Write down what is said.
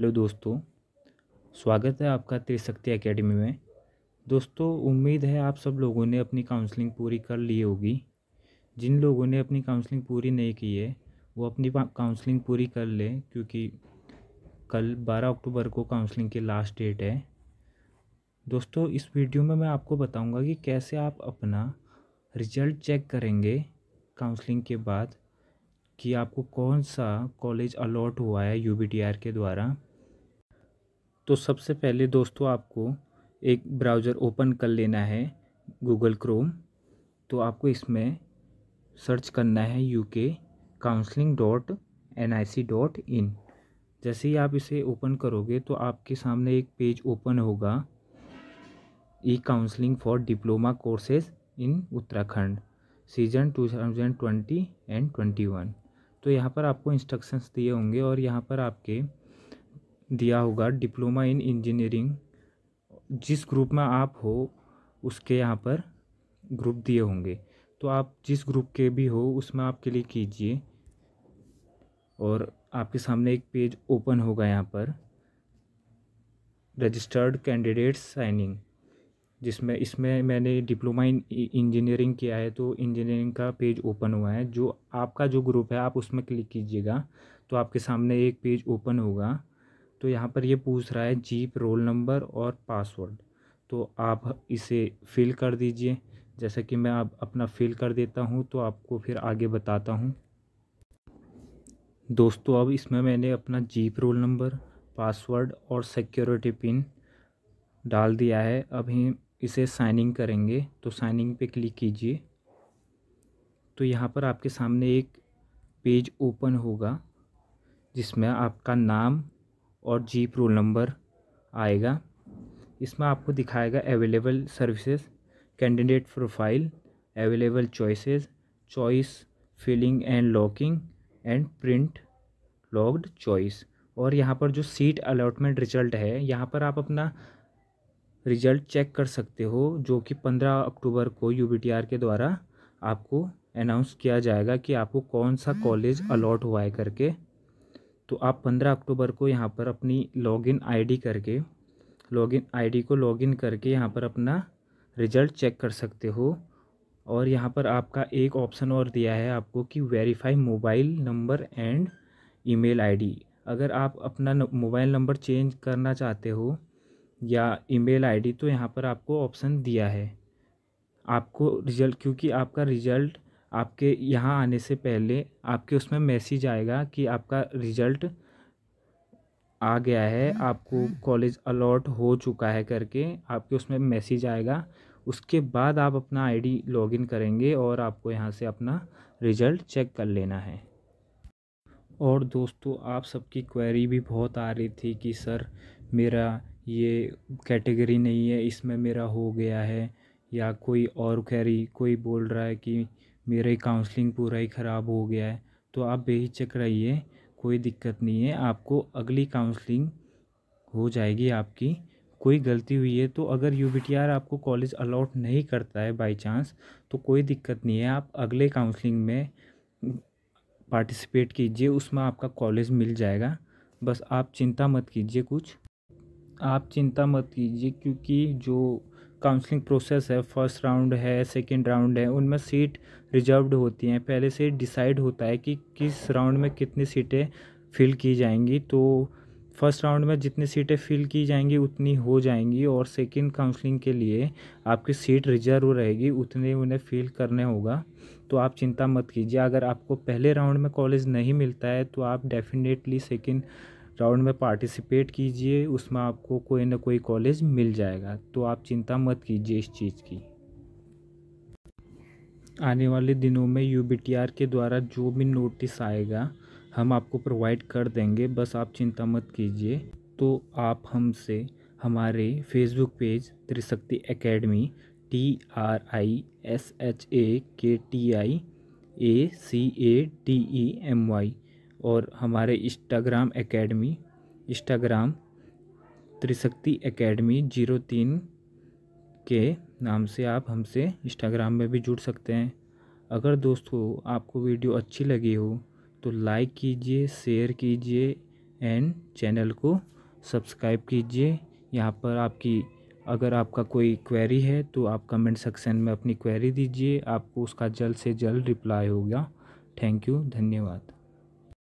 Hello दोस्तों स्वागत है आपका त्रिशक्ति एकेडमी में दोस्तों उम्मीद है आप सब लोगों ने अपनी काउंसलिंग पूरी कर ली होगी जिन लोगों ने अपनी काउंसलिंग पूरी नहीं की है वो अपनी काउंसलिंग पूरी कर लें क्योंकि कल 12 अक्टूबर को काउंसलिंग की लास्ट डेट है दोस्तों इस वीडियो में मैं आपको बताऊँगा कि कैसे आप अपना रिजल्ट चेक करेंगे काउंसलिंग के बाद कि आपको कौन सा कॉलेज अलॉट हुआ है यू के द्वारा तो सबसे पहले दोस्तों आपको एक ब्राउज़र ओपन कर लेना है गूगल क्रोम तो आपको इसमें सर्च करना है U K counselling dot N I C dot in जैसे ही आप इसे ओपन करोगे तो आपके सामने एक पेज ओपन होगा E counselling for diploma courses in Uttarakhand season two thousand twenty and twenty one तो यहाँ पर आपको इंस्ट्रक्शंस दिए होंगे और यहाँ पर आपके दिया होगा डिप्लोमा इन इंजीनियरिंग जिस ग्रुप में आप हो उसके यहाँ पर ग्रुप दिए होंगे तो आप जिस ग्रुप के भी हो उसमें आपके लिए कीजिए और आपके सामने एक पेज ओपन होगा यहाँ पर रजिस्टर्ड कैंडिडेट्स साइनिंग जिसमें इसमें मैंने डिप्लोमा इन इंजीनियरिंग किया है तो इंजीनियरिंग का पेज ओपन हुआ है जो आपका जो ग्रुप है आप उसमें क्लिक कीजिएगा तो आपके सामने एक पेज ओपन होगा तो यहाँ पर ये पूछ रहा है जीप रोल नंबर और पासवर्ड तो आप इसे फिल कर दीजिए जैसा कि मैं आप अपना फिल कर देता हूँ तो आपको फिर आगे बताता हूँ दोस्तों अब इसमें मैंने अपना जीप रोल नंबर पासवर्ड और सिक्योरिटी पिन डाल दिया है अभी इसे साइनिंग करेंगे तो साइनिंग पे क्लिक कीजिए तो यहाँ पर आपके सामने एक पेज ओपन होगा जिसमें आपका नाम और जीप रोल नंबर आएगा इसमें आपको दिखाएगा available services candidate profile available choices choice filling and locking and print logged choice और यहाँ पर जो सीट अलॉटमेंट रिजल्ट है यहाँ पर आप अपना रिज़ल्ट चेक कर सकते हो जो कि पंद्रह अक्टूबर को यू के द्वारा आपको अनाउंस किया जाएगा कि आपको कौन सा कॉलेज अलॉट हुआ है करके तो आप पंद्रह अक्टूबर को यहाँ पर अपनी लॉगिन आईडी करके लॉगिन आईडी को लॉगिन करके यहाँ पर अपना रिज़ल्ट चेक कर सकते हो और यहाँ पर आपका एक ऑप्शन और दिया है आपको कि verify mobile number and email ID अगर आप अपना मोबाइल नंबर चेंज करना चाहते हो या ईमेल आईडी तो यहाँ पर आपको ऑप्शन दिया है आपको रिजल्ट क्योंकि आपका रिजल्ट आपके यहाँ आने से पहले आपके उसमें मैसेज आएगा कि आपका रिजल्ट आ गया है आपको हम्म। कॉलेज अलॉट हो चुका है करके आपके उसमें मैसेज आएगा उसके बाद आप अपना आईडी लॉगिन करेंगे और आपको यहाँ से अपना रिज़ल्ट चेक कर लेना है और दोस्तों आप सबकी क्वेरी भी बहुत आ रही थी कि सर मेरा ये कैटेगरी नहीं है इसमें मेरा हो गया है या कोई और कह रही कोई बोल रहा है कि मेरा काउंसलिंग पूरा ही ख़राब हो गया है तो आप बेहिचक रहिए कोई दिक्कत नहीं है आपको अगली काउंसलिंग हो जाएगी आपकी कोई गलती हुई है तो अगर यू आपको कॉलेज अलाउट नहीं करता है बाई चांस तो कोई दिक्कत नहीं है आप अगले काउंसलिंग में पार्टिसिपेट कीजिए उसमें आपका कॉलेज मिल जाएगा बस आप चिंता मत कीजिए कुछ आप चिंता मत कीजिए क्योंकि जो काउंसलिंग प्रोसेस है फर्स्ट राउंड है सेकंड राउंड है उनमें सीट रिजर्व्ड होती हैं पहले से डिसाइड होता है कि किस राउंड में कितनी सीटें फिल की जाएंगी तो फर्स्ट राउंड में जितनी सीटें फिल की जाएंगी उतनी हो जाएंगी और सेकंड काउंसलिंग के लिए आपकी सीट रिजर्व रहेगी उतने उन्हें फिल करने होगा तो आप चिंता मत कीजिए अगर आपको पहले राउंड में कॉलेज नहीं मिलता है तो आप डेफिनेटली सेकंड राउंड में पार्टिसिपेट कीजिए उसमें आपको कोई ना कोई कॉलेज मिल जाएगा तो आप चिंता मत कीजिए इस चीज़ की आने वाले दिनों में यू के द्वारा जो भी नोटिस आएगा हम आपको प्रोवाइड कर देंगे बस आप चिंता मत कीजिए तो आप हमसे हमारे Facebook page Trishakti academy T R I S H A K T I A C A T E M Y और हमारे Instagram academy Instagram Trishakti academy zero तीन के नाम से आप हमसे इंस्टाग्राम में भी जुड़ सकते हैं अगर दोस्तों आपको वीडियो अच्छी लगी हो तो लाइक कीजिए शेयर कीजिए एंड चैनल को सब्सक्राइब कीजिए यहाँ पर आपकी अगर आपका कोई क्वेरी है तो आप कमेंट सेक्शन में अपनी क्वेरी दीजिए आपको उसका जल्द से जल्द रिप्लाई होगा थैंक यू धन्यवाद